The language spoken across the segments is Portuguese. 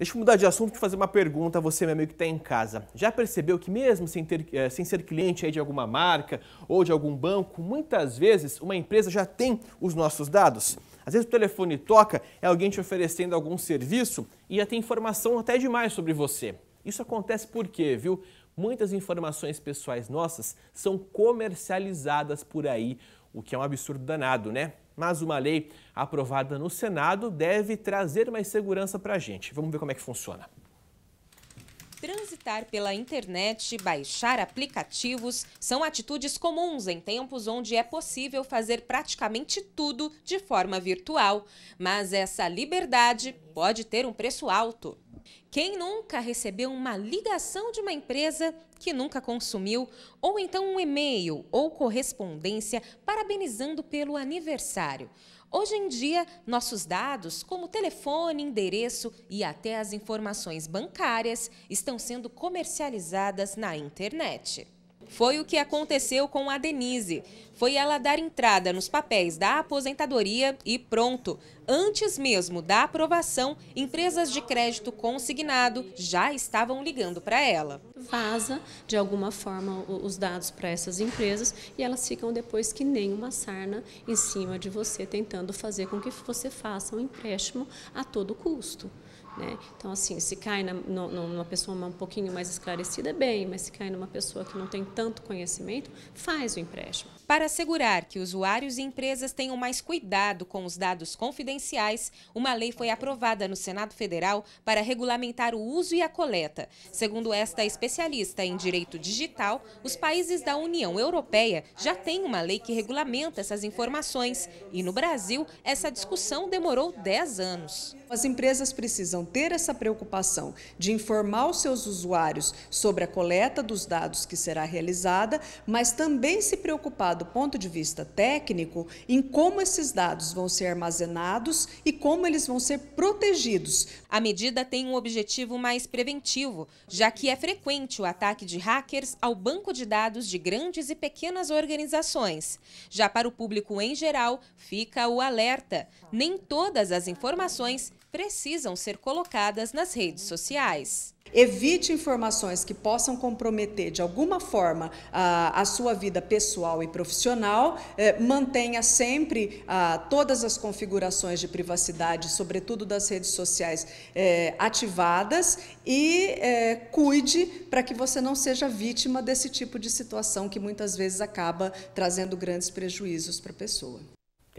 Deixa eu mudar de assunto e fazer uma pergunta a você, meu amigo, que está em casa. Já percebeu que mesmo sem, ter, eh, sem ser cliente de alguma marca ou de algum banco, muitas vezes uma empresa já tem os nossos dados? Às vezes o telefone toca, é alguém te oferecendo algum serviço e já tem informação até demais sobre você. Isso acontece porque, viu? Muitas informações pessoais nossas são comercializadas por aí, o que é um absurdo danado, né? mas uma lei aprovada no Senado deve trazer mais segurança para a gente. Vamos ver como é que funciona. Transitar pela internet, baixar aplicativos são atitudes comuns em tempos onde é possível fazer praticamente tudo de forma virtual. Mas essa liberdade pode ter um preço alto. Quem nunca recebeu uma ligação de uma empresa que nunca consumiu, ou então um e-mail ou correspondência parabenizando pelo aniversário? Hoje em dia, nossos dados, como telefone, endereço e até as informações bancárias, estão sendo comercializadas na internet. Foi o que aconteceu com a Denise. Foi ela dar entrada nos papéis da aposentadoria e pronto. Antes mesmo da aprovação, empresas de crédito consignado já estavam ligando para ela. Vaza, de alguma forma, os dados para essas empresas e elas ficam depois que nem uma sarna em cima de você, tentando fazer com que você faça um empréstimo a todo custo. Né? Então, assim, se cai na, no, numa pessoa um pouquinho mais esclarecida, bem, mas se cai numa pessoa que não tem tanto conhecimento, faz o empréstimo. Para assegurar que usuários e empresas tenham mais cuidado com os dados confidenciais, uma lei foi aprovada no Senado Federal para regulamentar o uso e a coleta. Segundo esta especialista em direito digital, os países da União Europeia já têm uma lei que regulamenta essas informações e no Brasil essa discussão demorou 10 anos. As empresas precisam ter essa preocupação de informar os seus usuários sobre a coleta dos dados que será realizada, mas também se preocupar do ponto de vista técnico em como esses dados vão ser armazenados e como eles vão ser protegidos. A medida tem um objetivo mais preventivo, já que é frequente o ataque de hackers ao banco de dados de grandes e pequenas organizações. Já para o público em geral, fica o alerta: nem todas as informações precisam ser colocadas nas redes sociais. Evite informações que possam comprometer de alguma forma a, a sua vida pessoal e profissional. É, mantenha sempre todas as configurações de privacidade, sobretudo das redes sociais, é, ativadas e é, cuide para que você não seja vítima desse tipo de situação que muitas vezes acaba trazendo grandes prejuízos para a pessoa.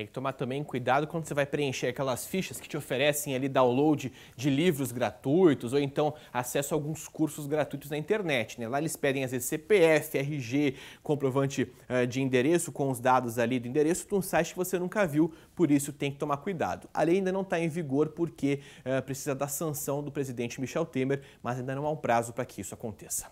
Tem que tomar também cuidado quando você vai preencher aquelas fichas que te oferecem ali download de livros gratuitos ou então acesso a alguns cursos gratuitos na internet. Né? Lá eles pedem às vezes CPF, RG, comprovante eh, de endereço com os dados ali do endereço de um site que você nunca viu, por isso tem que tomar cuidado. A lei ainda não está em vigor porque eh, precisa da sanção do presidente Michel Temer, mas ainda não há um prazo para que isso aconteça.